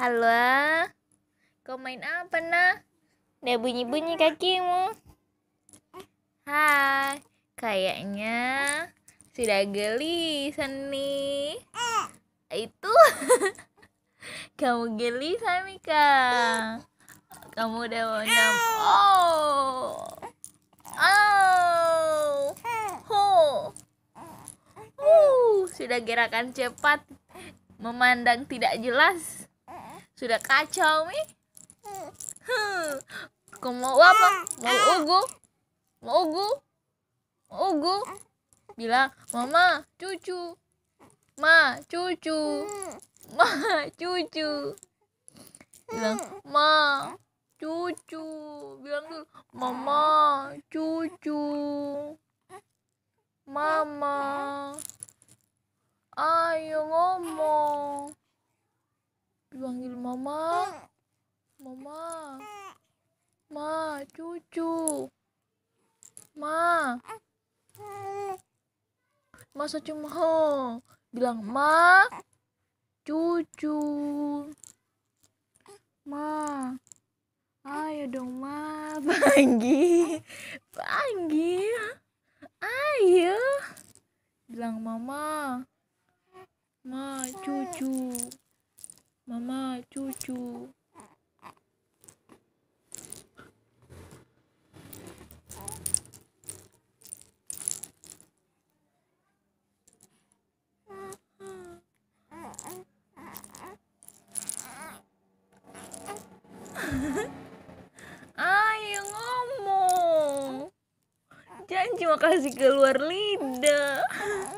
Halo, kau main apa nak? Ada bunyi-bunyi kakimu. Hai, kayaknya sudah geli seni. Itu kamu sami Mika. Kamu udah mau enam. Oh, oh, ho, uh, sudah gerakan cepat, memandang tidak jelas. Sudah kacau mi? Hmm. Kau mau apa? Mau ah. ugu? Mau ugu? Mau ugu? Bilang, mama, cucu. Ma, cucu. Hmm. Ma, cucu. Bilang, hmm. ma, cucu. Bilang dulu, mama, Mama, Mama, Ma, cucu, Ma, masa cuma bilang Ma, cucu, Ma, ayo dong Ma, panggil, panggil, ayo, bilang Mama, Ma, cucu. Mama, cucu. Ayo ngomong. Jangan cuma kasih keluar lidah.